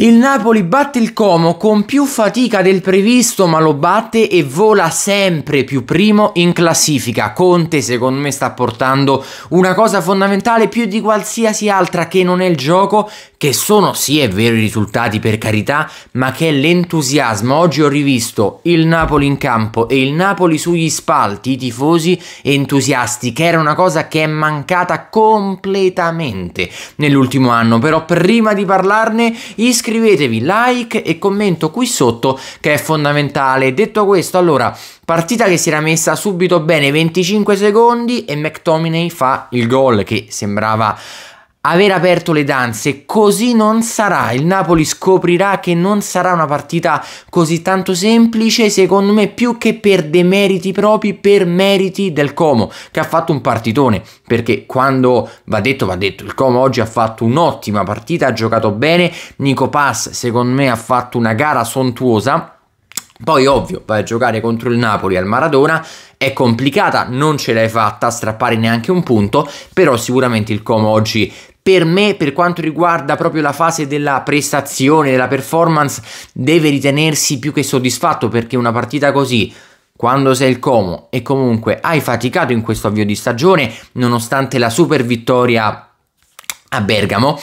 Il Napoli batte il Como con più fatica del previsto, ma lo batte e vola sempre più primo in classifica. Conte, secondo me, sta portando una cosa fondamentale più di qualsiasi altra che non è il gioco, che sono sì, è vero, i risultati per carità, ma che è l'entusiasmo. Oggi ho rivisto il Napoli in campo e il Napoli sugli spalti, i tifosi entusiasti, che era una cosa che è mancata completamente nell'ultimo anno. Però prima di parlarne, iscrivetevi iscrivetevi, like e commento qui sotto che è fondamentale. Detto questo, allora, partita che si era messa subito bene, 25 secondi e McTominay fa il gol che sembrava aver aperto le danze, così non sarà. Il Napoli scoprirà che non sarà una partita così tanto semplice, secondo me più che per demeriti propri, per meriti del Como, che ha fatto un partitone, perché quando va detto va detto, il Como oggi ha fatto un'ottima partita, ha giocato bene, Nico Pass secondo me ha fatto una gara sontuosa poi ovvio, vai a giocare contro il Napoli al Maradona, è complicata, non ce l'hai fatta a strappare neanche un punto, però sicuramente il Como oggi per me, per quanto riguarda proprio la fase della prestazione, della performance, deve ritenersi più che soddisfatto perché una partita così, quando sei il Como e comunque hai faticato in questo avvio di stagione, nonostante la super vittoria a Bergamo,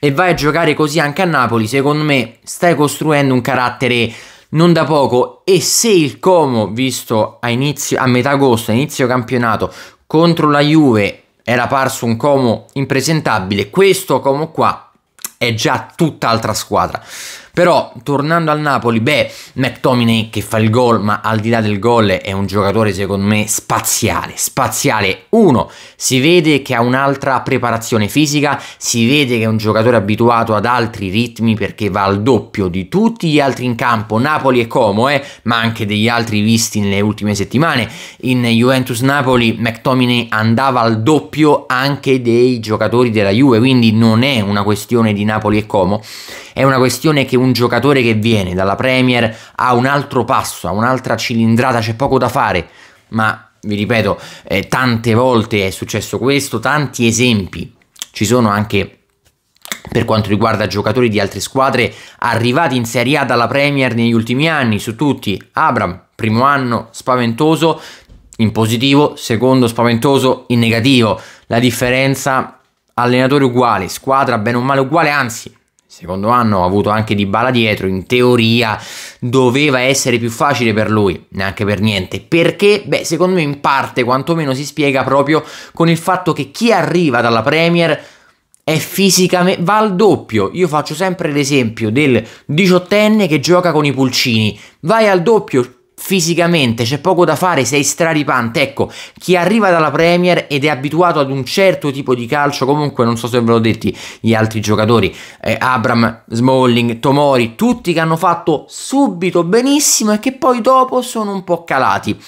e vai a giocare così anche a Napoli, secondo me stai costruendo un carattere non da poco e se il Como, visto a, inizio, a metà agosto, a inizio campionato, contro la Juve era parso un Como impresentabile, questo Como qua è già tutt'altra squadra. Però tornando al Napoli, beh, McTominay che fa il gol, ma al di là del gol è un giocatore secondo me spaziale, spaziale. Uno, si vede che ha un'altra preparazione fisica, si vede che è un giocatore abituato ad altri ritmi perché va al doppio di tutti gli altri in campo, Napoli e Como, eh, ma anche degli altri visti nelle ultime settimane. In Juventus Napoli McTominay andava al doppio anche dei giocatori della Juve, quindi non è una questione di Napoli e Como è una questione che un giocatore che viene dalla Premier ha un altro passo, ha un'altra cilindrata, c'è poco da fare, ma vi ripeto, eh, tante volte è successo questo, tanti esempi ci sono anche per quanto riguarda giocatori di altre squadre arrivati in Serie A dalla Premier negli ultimi anni, su tutti Abram, primo anno spaventoso in positivo, secondo spaventoso in negativo, la differenza allenatore uguale, squadra bene o male uguale, anzi secondo anno ha avuto anche Di Bala dietro, in teoria doveva essere più facile per lui, neanche per niente, perché beh, secondo me in parte quantomeno si spiega proprio con il fatto che chi arriva dalla Premier è fisicamente va al doppio. Io faccio sempre l'esempio del diciottenne che gioca con i pulcini. Vai al doppio, fisicamente c'è poco da fare, sei straripante. Ecco, chi arriva dalla Premier ed è abituato ad un certo tipo di calcio, comunque non so se ve l'ho detto gli altri giocatori, eh, Abram, Smalling, Tomori, tutti che hanno fatto subito benissimo e che poi dopo sono un po' calati.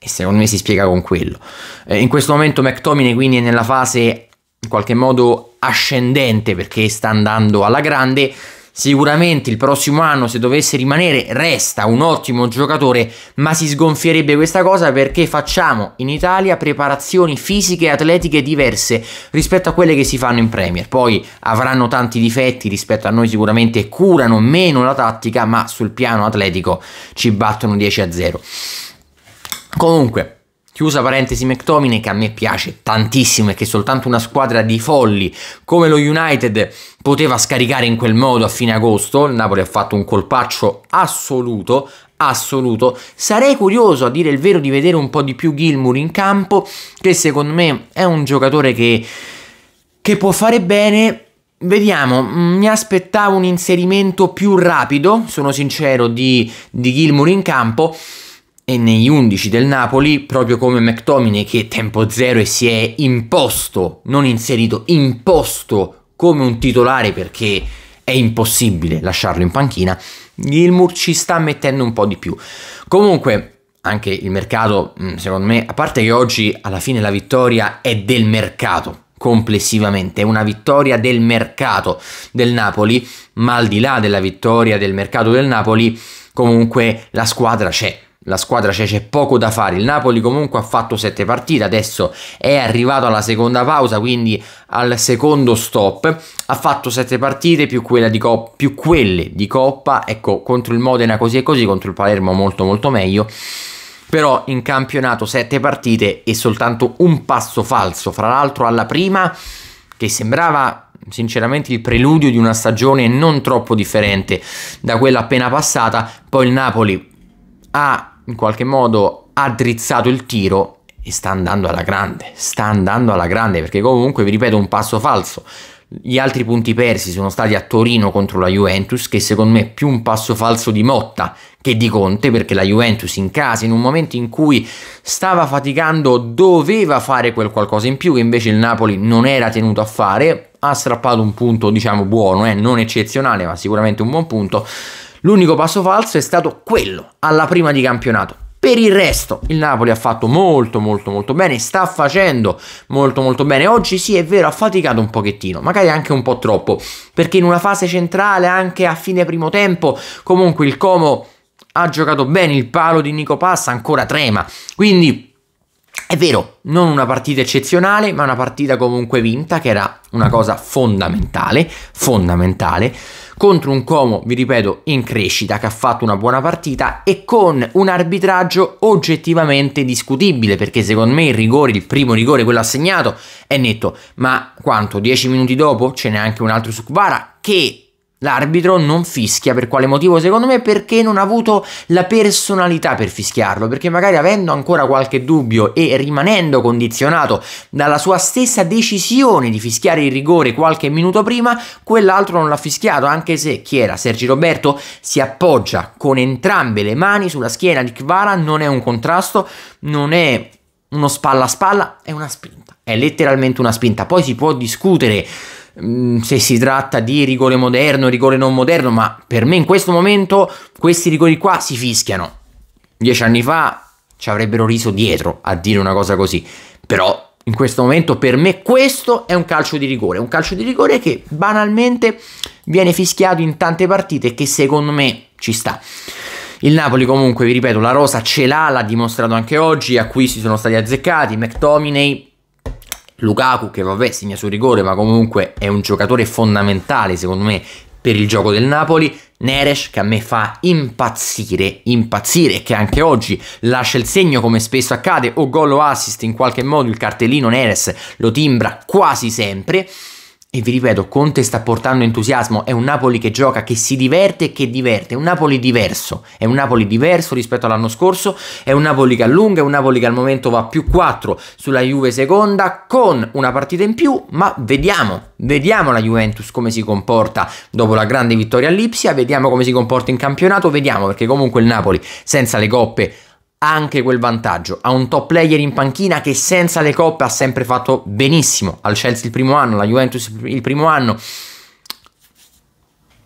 E secondo me si spiega con quello. Eh, in questo momento McTominay quindi è nella fase in qualche modo ascendente perché sta andando alla grande Sicuramente il prossimo anno, se dovesse rimanere, resta un ottimo giocatore, ma si sgonfierebbe questa cosa perché facciamo in Italia preparazioni fisiche e atletiche diverse rispetto a quelle che si fanno in Premier. Poi avranno tanti difetti rispetto a noi, sicuramente curano meno la tattica, ma sul piano atletico ci battono 10 a 0. Comunque, Chiusa parentesi McTominay che a me piace tantissimo e che soltanto una squadra di folli come lo United poteva scaricare in quel modo a fine agosto, il Napoli ha fatto un colpaccio assoluto, assoluto. Sarei curioso a dire il vero di vedere un po' di più Gilmour in campo, che secondo me è un giocatore che, che può fare bene, Vediamo, mm, mi aspettavo un inserimento più rapido, sono sincero, di, di Gilmour in campo e negli 11 del Napoli, proprio come McTominay che tempo zero e si è imposto, non inserito, imposto come un titolare perché è impossibile lasciarlo in panchina, Gilmour ci sta mettendo un po' di più. Comunque, anche il mercato, mm, secondo me, a parte che oggi alla fine la vittoria è del mercato complessivamente, è una vittoria del mercato del Napoli, ma al di là della vittoria del mercato del Napoli, comunque la squadra c'è la squadra cioè, c'è poco da fare. Il Napoli comunque ha fatto 7 partite, adesso è arrivato alla seconda pausa, quindi al secondo stop. Ha fatto 7 partite più, di più quelle di Coppa, ecco, contro il Modena così e così, contro il Palermo molto molto meglio. Però in campionato 7 partite e soltanto un passo falso, fra l'altro alla prima che sembrava sinceramente il preludio di una stagione non troppo differente da quella appena passata, poi il Napoli ha in qualche modo addrizzato il tiro e sta andando alla grande, sta andando alla grande perché comunque vi ripeto un passo falso. Gli altri punti persi sono stati a Torino contro la Juventus, che secondo me è più un passo falso di Motta che di Conte, perché la Juventus in casa, in un momento in cui stava faticando, doveva fare quel qualcosa in più che invece il Napoli non era tenuto a fare, ha strappato un punto diciamo buono, eh? non eccezionale ma sicuramente un buon punto, L'unico passo falso è stato quello alla prima di campionato. Per il resto il Napoli ha fatto molto molto molto bene, sta facendo molto molto bene. Oggi sì è vero ha faticato un pochettino, magari anche un po' troppo, perché in una fase centrale anche a fine primo tempo comunque il Como ha giocato bene, il palo di Nico Passa ancora trema. Quindi è vero, non una partita eccezionale, ma una partita comunque vinta, che era una cosa fondamentale, fondamentale, contro un Como, vi ripeto, in crescita, che ha fatto una buona partita e con un arbitraggio oggettivamente discutibile, perché secondo me il rigore, il primo rigore, quello assegnato, è netto, ma quanto, Dieci minuti dopo ce n'è anche un altro su Kvara, che L'arbitro non fischia per quale motivo? Secondo me perché non ha avuto la personalità per fischiarlo, perché magari avendo ancora qualche dubbio e rimanendo condizionato dalla sua stessa decisione di fischiare il rigore qualche minuto prima, quell'altro non l'ha fischiato, anche se chi era Sergi Roberto si appoggia con entrambe le mani sulla schiena di Kvara, non è un contrasto, non è uno spalla a spalla, è una spinta, è letteralmente una spinta. Poi si può discutere Mm, se si tratta di rigore moderno, rigore non moderno, ma per me in questo momento questi rigori qua si fischiano. Dieci anni fa ci avrebbero riso dietro a dire una cosa così, però in questo momento per me questo è un calcio di rigore, un calcio di rigore che banalmente viene fischiato in tante partite che secondo me ci sta. Il Napoli comunque, vi ripeto, la rosa ce l'ha, l'ha dimostrato anche oggi, acquisti sono stati azzeccati, McTominay Lukaku che vabbè segna sul rigore ma comunque è un giocatore fondamentale secondo me per il gioco del Napoli, Neres che a me fa impazzire, impazzire e che anche oggi lascia il segno come spesso accade o gol o assist in qualche modo il cartellino Neres lo timbra quasi sempre e vi ripeto, Conte sta portando entusiasmo, è un Napoli che gioca, che si diverte e che diverte, è un Napoli diverso, è un Napoli diverso rispetto all'anno scorso, è un Napoli che allunga, è un Napoli che al momento va più 4 sulla Juve seconda con una partita in più, ma vediamo, vediamo la Juventus come si comporta dopo la grande vittoria all'Ipsia, vediamo come si comporta in campionato, vediamo perché comunque il Napoli senza le coppe anche quel vantaggio, a un top player in panchina che senza le coppe ha sempre fatto benissimo, al Chelsea il primo anno, alla Juventus il primo anno.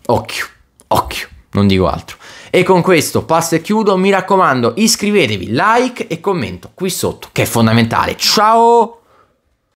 Occhio, occhio, non dico altro. E con questo passo e chiudo, mi raccomando iscrivetevi, like e commento qui sotto che è fondamentale. Ciao!